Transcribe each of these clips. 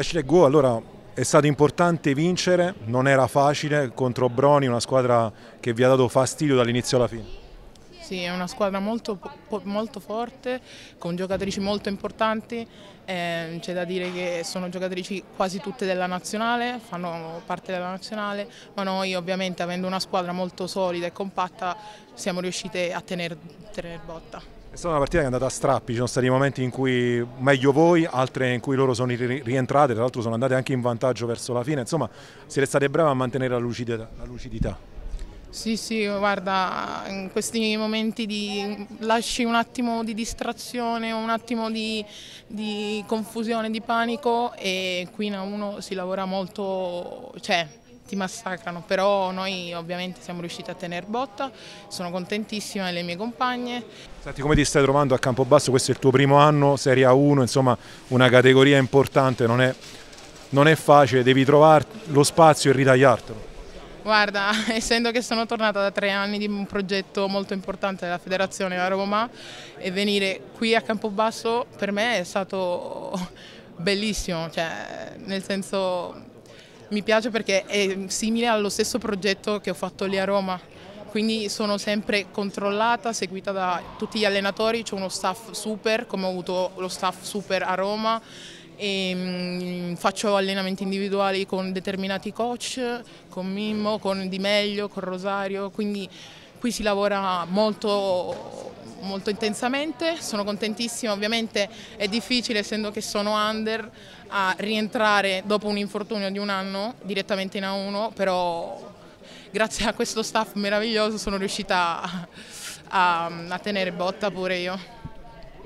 Ashley eh, Go allora è stato importante vincere, non era facile contro Broni, una squadra che vi ha dato fastidio dall'inizio alla fine. Sì, è una squadra molto, molto forte, con giocatrici molto importanti, eh, c'è da dire che sono giocatrici quasi tutte della nazionale, fanno parte della nazionale, ma noi ovviamente avendo una squadra molto solida e compatta siamo riuscite a tenere, tenere botta. È stata una partita che è andata a strappi, ci sono stati momenti in cui meglio voi, altre in cui loro sono rientrate, tra l'altro sono andate anche in vantaggio verso la fine, insomma siete state bravi a mantenere la lucidità. La lucidità. Sì, sì, guarda, in questi momenti di, lasci un attimo di distrazione, un attimo di, di confusione, di panico e qui in A1 si lavora molto, cioè, ti massacrano, però noi ovviamente siamo riusciti a tener botta, sono contentissima e le mie compagne. Senti, come ti stai trovando a Campobasso? Questo è il tuo primo anno, Serie A1, insomma una categoria importante, non è, non è facile, devi trovare lo spazio e ritagliartelo. Guarda, essendo che sono tornata da tre anni di un progetto molto importante della federazione a Roma e venire qui a Campobasso per me è stato bellissimo, cioè, nel senso mi piace perché è simile allo stesso progetto che ho fatto lì a Roma, quindi sono sempre controllata, seguita da tutti gli allenatori, c'è uno staff super come ho avuto lo staff super a Roma e mm, faccio allenamenti individuali con determinati coach, con Mimmo, con Di Meglio, con Rosario, quindi qui si lavora molto molto intensamente, sono contentissima, ovviamente è difficile essendo che sono under a rientrare dopo un infortunio di un anno direttamente in A1, però grazie a questo staff meraviglioso sono riuscita a, a, tenere botta pure io.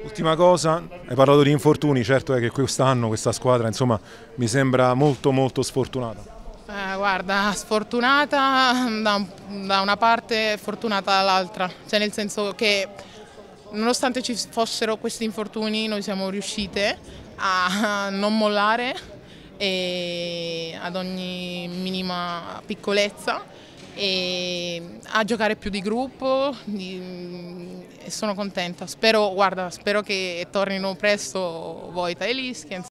Ultima cosa, hai parlato di infortuni, certo è che quest'anno questa squadra insomma, mi sembra molto molto sfortunata. Eh, guarda, sfortunata da, da, una parte, fortunata dall'altra, cioè nel senso che Nonostante ci fossero questi infortuni, noi siamo riuscite a non mollare e ad ogni minima piccolezza e a giocare più di gruppo e sono contenta. Spero, guarda, spero che tornino presto Voita e Liskens.